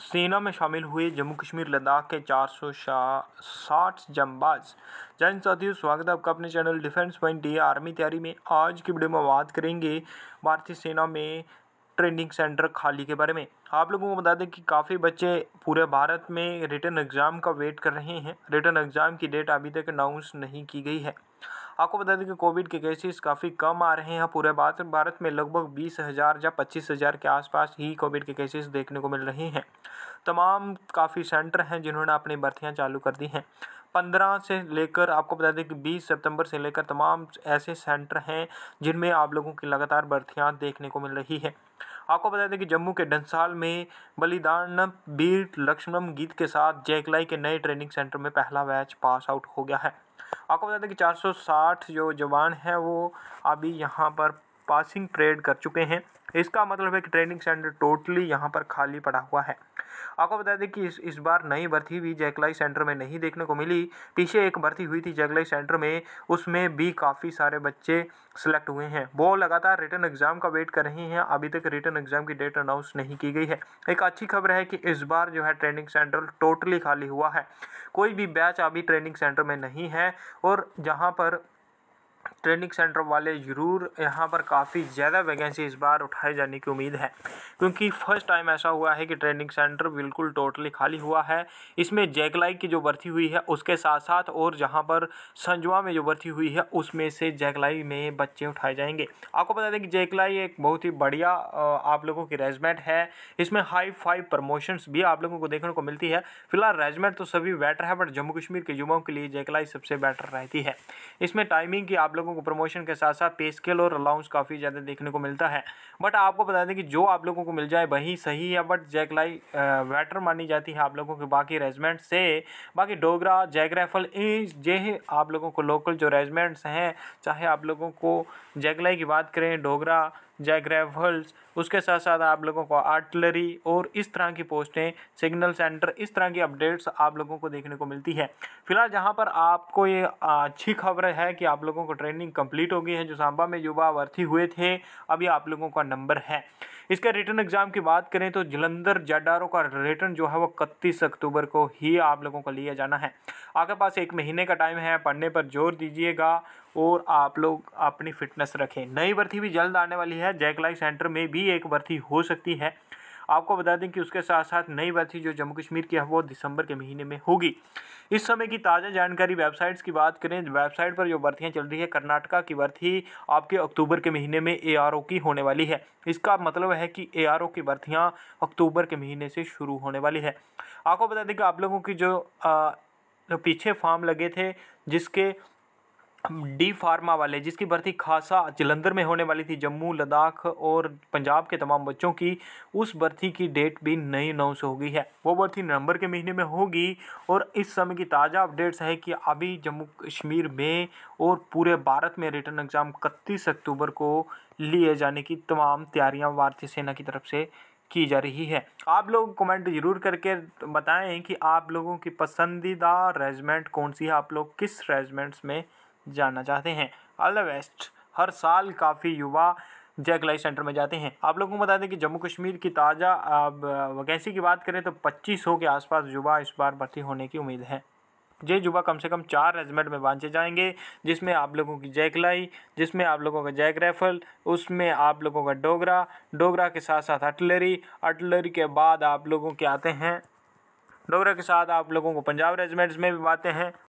सेना में शामिल हुए जम्मू कश्मीर लद्दाख के चार सौ साठ जमबाज जैन साथियों स्वागत है आपका अपने चैनल डिफेंस पॉइंट डी आर्मी तैयारी में आज की वीडियो में बात करेंगे भारतीय सेना में ट्रेनिंग सेंटर खाली के बारे में आप लोगों को बता दें कि काफ़ी बच्चे पूरे भारत में रिटर्न एग्ज़ाम का वेट कर रहे हैं रिटर्न एग्ज़ाम की डेट अभी तक अनाउंस नहीं की गई है आपको बता दें कि कोविड के केसेस काफ़ी कम आ रहे हैं पूरे भारत भारत में लगभग बीस हज़ार या पच्चीस हज़ार के आसपास ही कोविड के केसेस देखने को मिल रहे हैं तमाम काफ़ी सेंटर हैं जिन्होंने अपनी भर्तियाँ चालू कर दी हैं पंद्रह से लेकर आपको बता दें कि बीस सितंबर से लेकर तमाम ऐसे सेंटर हैं जिनमें आप लोगों की लगातार भर्तियाँ देखने को मिल रही है आपको बता दें कि जम्मू के डंसाल में बलिदान वीर लक्ष्मण गीत के साथ जैकलाई के नए ट्रेनिंग सेंटर में पहला बैच पास आउट हो गया है आपको बता दें कि 460 जो जवान हैं वो अभी यहाँ पर पासिंग परेड कर चुके हैं इसका मतलब है कि ट्रेनिंग सेंटर टोटली यहाँ पर खाली पड़ा हुआ है आपको बता दें कि इस इस बार नई भर्ती भी जैकलाई सेंटर में नहीं देखने को मिली पीछे एक भर्ती हुई थी जैकलाई सेंटर में उसमें भी काफ़ी सारे बच्चे सिलेक्ट हुए हैं वो लगातार रिटर्न एग्ज़ाम का वेट कर रहे हैं अभी तक रिटर्न एग्ज़ाम की डेट अनाउंस नहीं की गई है एक अच्छी खबर है कि इस बार जो है ट्रेनिंग सेंटर टोटली खाली हुआ है कोई भी बैच अभी ट्रेनिंग सेंटर में नहीं है और जहाँ पर ट्रेनिंग सेंटर वाले ज़रूर यहाँ पर काफ़ी ज़्यादा वैकेंसी इस बार उठाए जाने की उम्मीद है क्योंकि फर्स्ट टाइम ऐसा हुआ है कि ट्रेनिंग सेंटर बिल्कुल टोटली खाली हुआ है इसमें जैकलाई की जो भर्ती हुई है उसके साथ साथ और जहाँ पर संजुआ में जो भर्ती हुई है उसमें से जैकलाई में बच्चे उठाए जाएंगे आपको बता दें कि जैकलाई एक बहुत ही बढ़िया आप लोगों की रेजमेंट है इसमें हाई फाइव प्रमोशंस भी आप लोगों को देखने को मिलती है फिलहाल रेजमेंट तो सभी बेटर है बट जम्मू कश्मीर के युवाओं के लिए जैकलाई सबसे बेटर रहती है इसमें टाइमिंग की आप लोगों लोगों को प्रमोशन के साथ साथ पे स्केल और अलाउंस काफ़ी ज़्यादा देखने को मिलता है बट आपको बता दें कि जो आप लोगों को मिल जाए वही सही है बट जैकलाई वेटर मानी जाती है आप लोगों के बाकी रेजिमेंट से बाकी डोगरा जैक राइफल ये आप लोगों को लोकल जो रेजिमेंट्स हैं चाहे आप लोगों को जैकलाई की बात करें डोगरा जैग्रेवल्स उसके साथ साथ आप लोगों को आर्टलरी और इस तरह की पोस्टें सिग्नल सेंटर इस तरह की अपडेट्स आप लोगों को देखने को मिलती है फिलहाल जहाँ पर आपको ये अच्छी खबर है कि आप लोगों को ट्रेनिंग कंप्लीट हो गई है जो सांबा में युवा भर्ती हुए थे अभी आप लोगों का नंबर है इसका रिटर्न एग्ज़ाम की बात करें तो जलंधर जडारों का रिटर्न जो है वो इकतीस अक्टूबर को ही आप लोगों को लिया जाना है आपके पास एक महीने का टाइम है पढ़ने पर जोर दीजिएगा और आप लोग अपनी फिटनेस रखें नई भर्ती भी जल्द आने वाली है जैकलाई सेंटर में भी एक भर्ती हो सकती है आपको बता दें कि उसके साथ साथ नई भर्ती जो जम्मू कश्मीर की है वो दिसंबर के महीने में होगी इस समय की ताज़ा जानकारी वेबसाइट्स की बात करें वेबसाइट पर जो भर्तियाँ चल रही है कर्नाटका की भर्ती आपके अक्टूबर के महीने में ए की होने वाली है इसका मतलब है कि ए की भर्तियाँ अक्टूबर के महीने से शुरू होने वाली है आपको बता दें कि आप लोगों की जो, जो पीछे फॉर्म लगे थे जिसके डी फार्मा वाले जिसकी भर्ती खासा जलंधर में होने वाली थी जम्मू लद्दाख और पंजाब के तमाम बच्चों की उस भर्ती की डेट भी नई अनाउंस हो गई है वो भर्ती नवंबर के महीने में होगी और इस समय की ताज़ा अपडेट्स है कि अभी जम्मू कश्मीर में और पूरे भारत में रिटर्न एग्ज़ाम इकतीस अक्टूबर को लिए जाने की तमाम तैयारियाँ भारतीय सेना की तरफ से की जा रही है आप लोग कमेंट जरूर करके बताएं कि आप लोगों की पसंदीदा रेजिमेंट कौन सी है आप लोग किस रेजिमेंट्स में जानना चाहते हैं ऑल द बेस्ट हर साल काफ़ी युवा जैक लाइफ सेंटर में जाते हैं आप लोगों को बता दें कि जम्मू कश्मीर की ताज़ा वैकेंसी की बात करें तो 2500 के आसपास युवा इस बार भर्ती होने की उम्मीद है ये युवा कम से कम चार रेजिमेंट में बांचे जाएंगे जिसमें आप लोगों की जैक लाई जिसमें आप लोगों का जैक राइफल उसमें आप लोगों का डोगरा डोगरा के साथ साथ अटलरी अटलरी के बाद आप लोगों के आते हैं डोगरा के साथ आप लोगों को पंजाब रेजिमेंट्स में भी बातें हैं